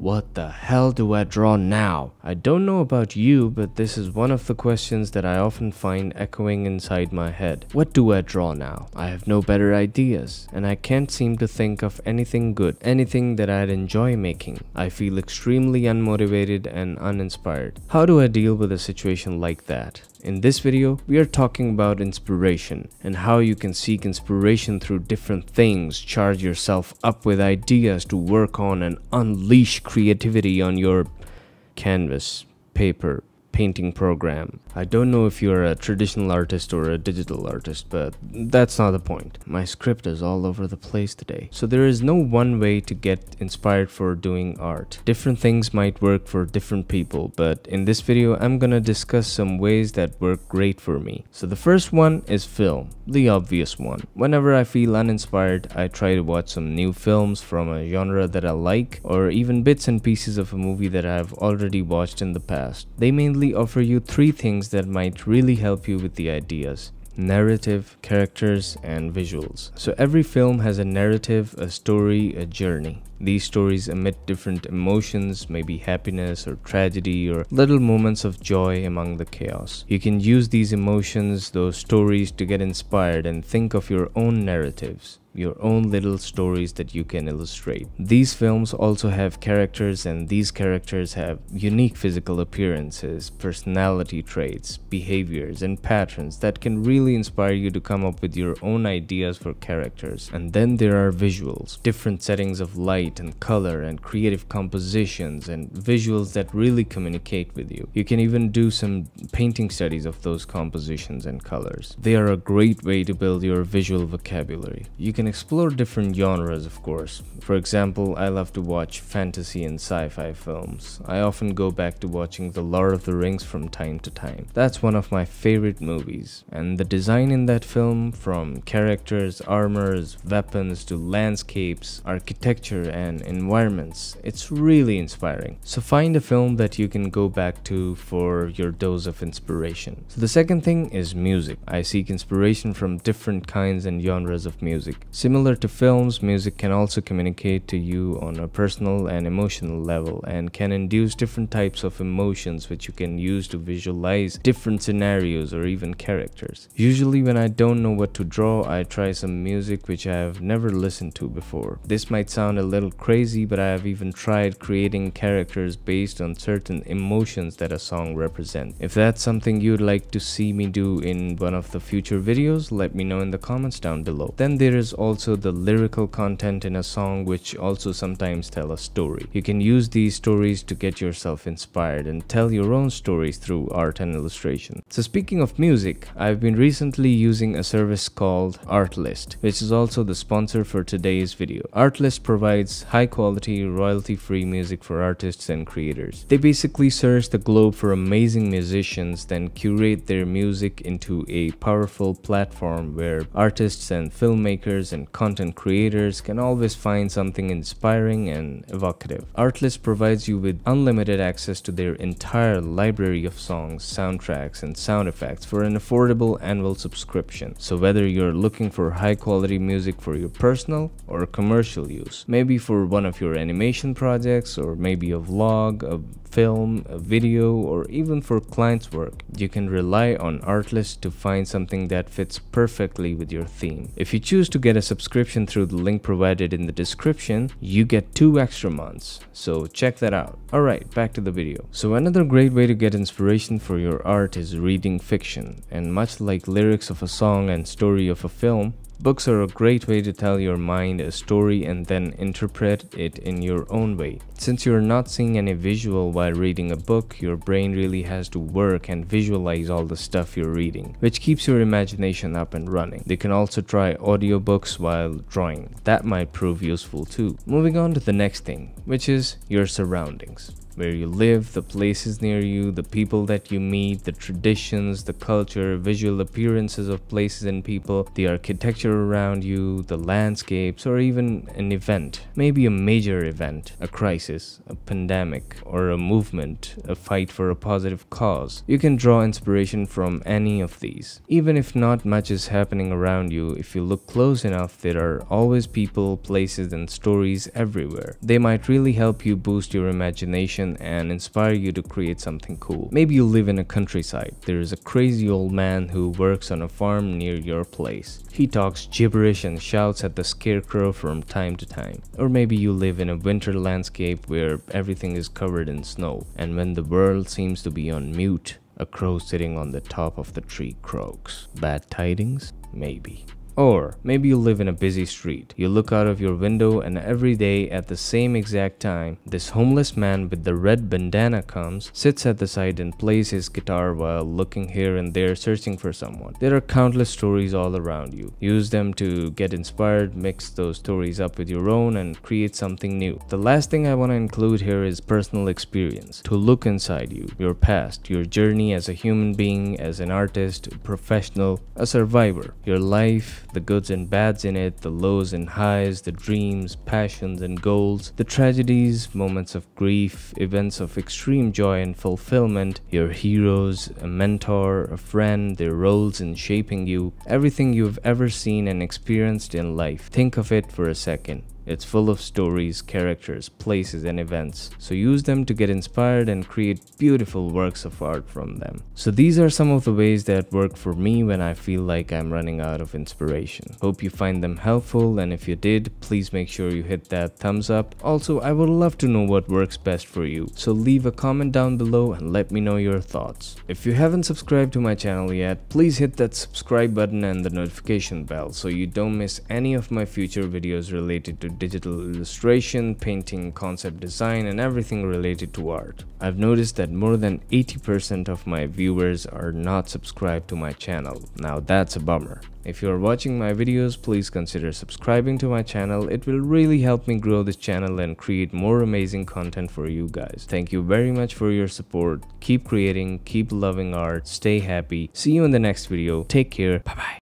What the hell do I draw now? I don't know about you, but this is one of the questions that I often find echoing inside my head. What do I draw now? I have no better ideas, and I can't seem to think of anything good, anything that I'd enjoy making. I feel extremely unmotivated and uninspired. How do I deal with a situation like that? In this video, we are talking about inspiration and how you can seek inspiration through different things, charge yourself up with ideas to work on and unleash creativity on your canvas, paper, painting program. I don't know if you're a traditional artist or a digital artist, but that's not the point. My script is all over the place today. So there is no one way to get inspired for doing art. Different things might work for different people, but in this video, I'm gonna discuss some ways that work great for me. So the first one is film, the obvious one. Whenever I feel uninspired, I try to watch some new films from a genre that I like, or even bits and pieces of a movie that I've already watched in the past. They mainly offer you three things that might really help you with the ideas narrative, characters, and visuals. So every film has a narrative, a story, a journey. These stories emit different emotions, maybe happiness or tragedy or little moments of joy among the chaos. You can use these emotions, those stories to get inspired and think of your own narratives your own little stories that you can illustrate. These films also have characters and these characters have unique physical appearances, personality traits, behaviors and patterns that can really inspire you to come up with your own ideas for characters. And then there are visuals, different settings of light and color and creative compositions and visuals that really communicate with you. You can even do some painting studies of those compositions and colors. They are a great way to build your visual vocabulary. You can explore different genres, of course. For example, I love to watch fantasy and sci-fi films. I often go back to watching The Lord of the Rings from time to time. That's one of my favorite movies. And the design in that film, from characters, armors, weapons to landscapes, architecture and environments, it's really inspiring. So find a film that you can go back to for your dose of inspiration. So the second thing is music. I seek inspiration from different kinds and genres of music. Similar to films, music can also communicate to you on a personal and emotional level and can induce different types of emotions which you can use to visualize different scenarios or even characters. Usually when I don't know what to draw, I try some music which I have never listened to before. This might sound a little crazy, but I have even tried creating characters based on certain emotions that a song represents. If that's something you'd like to see me do in one of the future videos, let me know in the comments down below. Then there is also the lyrical content in a song which also sometimes tell a story. You can use these stories to get yourself inspired and tell your own stories through art and illustration. So speaking of music, I've been recently using a service called Artlist, which is also the sponsor for today's video. Artlist provides high quality, royalty free music for artists and creators. They basically search the globe for amazing musicians, then curate their music into a powerful platform where artists and filmmakers and content creators can always find something inspiring and evocative. Artlist provides you with unlimited access to their entire library of songs, soundtracks, and sound effects for an affordable annual subscription. So whether you're looking for high quality music for your personal or commercial use, maybe for one of your animation projects or maybe a vlog, a film, a video, or even for clients' work, you can rely on Artlist to find something that fits perfectly with your theme. If you choose to get a a subscription through the link provided in the description, you get two extra months. So check that out. Alright, back to the video. So another great way to get inspiration for your art is reading fiction. And much like lyrics of a song and story of a film, Books are a great way to tell your mind a story and then interpret it in your own way. Since you're not seeing any visual while reading a book, your brain really has to work and visualize all the stuff you're reading, which keeps your imagination up and running. They can also try audiobooks while drawing. That might prove useful too. Moving on to the next thing, which is your surroundings where you live, the places near you, the people that you meet, the traditions, the culture, visual appearances of places and people, the architecture around you, the landscapes, or even an event. Maybe a major event, a crisis, a pandemic, or a movement, a fight for a positive cause. You can draw inspiration from any of these. Even if not much is happening around you, if you look close enough, there are always people, places, and stories everywhere. They might really help you boost your imagination and inspire you to create something cool. Maybe you live in a countryside. There is a crazy old man who works on a farm near your place. He talks gibberish and shouts at the scarecrow from time to time. Or maybe you live in a winter landscape where everything is covered in snow and when the world seems to be on mute, a crow sitting on the top of the tree croaks. Bad tidings? Maybe. Or maybe you live in a busy street. You look out of your window and every day at the same exact time, this homeless man with the red bandana comes, sits at the side and plays his guitar while looking here and there searching for someone. There are countless stories all around you. Use them to get inspired, mix those stories up with your own and create something new. The last thing I want to include here is personal experience. To look inside you, your past, your journey as a human being, as an artist, professional, a survivor, your life, the goods and bads in it, the lows and highs, the dreams, passions and goals, the tragedies, moments of grief, events of extreme joy and fulfillment, your heroes, a mentor, a friend, their roles in shaping you, everything you've ever seen and experienced in life. Think of it for a second. It's full of stories, characters, places and events, so use them to get inspired and create beautiful works of art from them. So these are some of the ways that work for me when I feel like I'm running out of inspiration. Hope you find them helpful and if you did, please make sure you hit that thumbs up. Also, I would love to know what works best for you, so leave a comment down below and let me know your thoughts. If you haven't subscribed to my channel yet, please hit that subscribe button and the notification bell so you don't miss any of my future videos related to digital illustration, painting, concept design, and everything related to art. I've noticed that more than 80% of my viewers are not subscribed to my channel. Now that's a bummer. If you are watching my videos, please consider subscribing to my channel. It will really help me grow this channel and create more amazing content for you guys. Thank you very much for your support. Keep creating, keep loving art, stay happy. See you in the next video. Take care. Bye bye.